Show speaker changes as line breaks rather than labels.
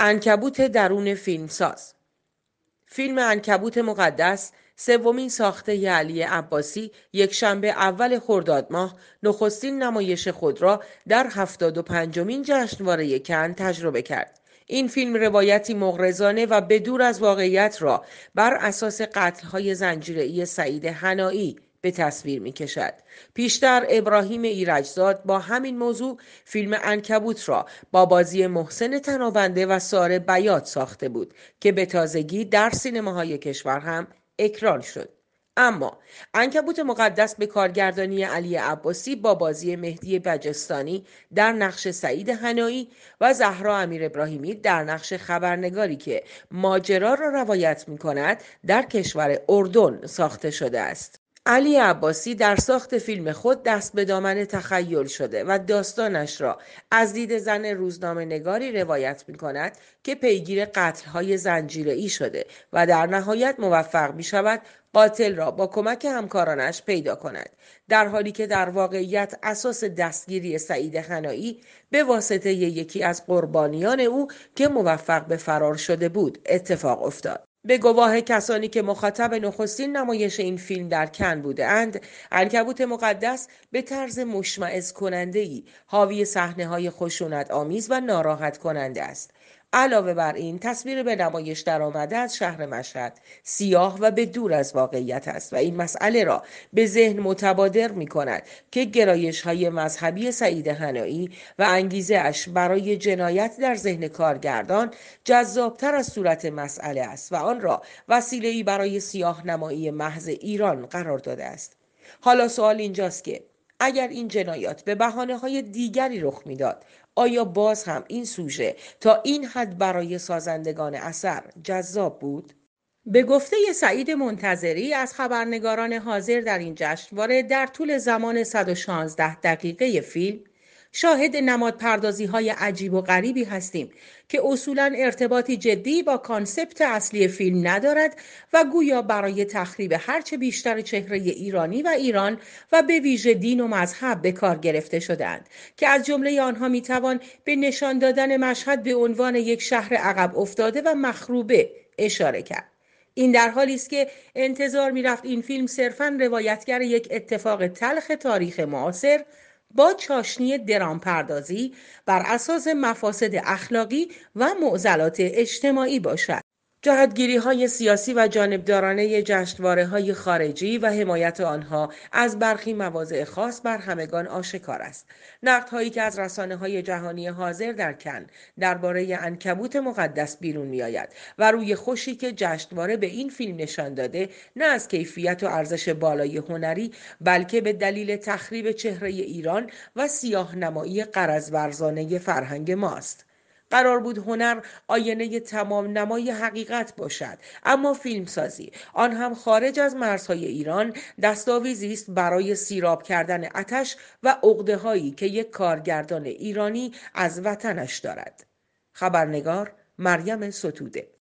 انکبوت درون فیلمساز فیلم انکبوت مقدس سومین ساخته علی عباسی یک شنبه اول خرداد ماه نخستین نمایش خود را در هفتاد و پنجمین جشنواره کن تجربه کرد. این فیلم روایتی مغرضانه و بدور از واقعیت را بر اساس قتلهای ای سعید حنایی به تصویر می کشد. پیشتر ابراهیم ایرجزاد با همین موضوع فیلم انکبوت را با بازی محسن تنابنده و ساره بیات ساخته بود که به تازگی در سینماهای کشور هم اکران شد. اما انکبوت مقدس به کارگردانی علی عباسی با بازی مهدی بجستانی در نقش سعید هنایی و زهرا امیر ابراهیمی در نقش خبرنگاری که ماجرا را روایت می کند در کشور اردن ساخته شده است. علی عباسی در ساخت فیلم خود دست به دامن تخیل شده و داستانش را از دید زن روزنامه نگاری روایت می کند که پیگیر قتل های ای شده و در نهایت موفق می شود قاتل را با کمک همکارانش پیدا کند در حالی که در واقعیت اساس دستگیری سعید خنایی به واسطه یکی از قربانیان او که موفق به فرار شده بود اتفاق افتاد به گواه کسانی که مخاطب نخستین نمایش این فیلم در کن بوده اند، مقدس به طرز مشمعز کننده ای حاوی صحنه های خشونت آمیز و ناراحت کننده است. علاوه بر این تصویر به نمایش درآمده از شهر مشهد سیاه و به دور از واقعیت است و این مسئله را به ذهن متبادر می کند که گرایش های مذهبی سعید هنایی و انگیزه اش برای جنایت در ذهن کارگردان جذابتر از صورت مسئله است و آن را وسیله ای برای سیاه نمایی محض ایران قرار داده است. حالا سوال اینجاست که اگر این جنایات به بحانه های دیگری رخ میداد آیا باز هم این سوژه تا این حد برای سازندگان اثر جذاب بود؟ به گفته سعید منتظری از خبرنگاران حاضر در این جشنواره در طول زمان 116 دقیقه فیلم شاهد نماد پردازی های عجیب و غریبی هستیم که اصولا ارتباطی جدی با کانسپت اصلی فیلم ندارد و گویا برای تخریب هرچه بیشتر چهره ایرانی و ایران و به ویژه دین و مذهب به کار گرفته شدند که از جمله آنها میتوان به نشان دادن مشهد به عنوان یک شهر عقب افتاده و مخروبه اشاره کرد این در حالی است که انتظار میرفت این فیلم صرفا روایتگر یک اتفاق تلخ تاریخ معاصر با چاشنی درامپردازی بر اساس مفاسد اخلاقی و معضلات اجتماعی باشد جهتگیری های سیاسی و جانبدارانه جشتواره های خارجی و حمایت آنها از برخی مواضع خاص بر همگان آشکار است. نقد هایی که از رسانه های جهانی حاضر در کن درباره انکبوت مقدس بیرون می آید و روی خوشی که جشنواره به این فیلم نشان داده نه از کیفیت و ارزش بالای هنری بلکه به دلیل تخریب چهره ایران و سیاه نمایی قرزورزانه فرهنگ ماست. قرار بود هنر آینه تمام نمای حقیقت باشد اما فیلمسازی آن هم خارج از مرزهای ایران دستاویزی است برای سیراب کردن آتش و هایی که یک کارگردان ایرانی از وطنش دارد خبرنگار مریم ستوده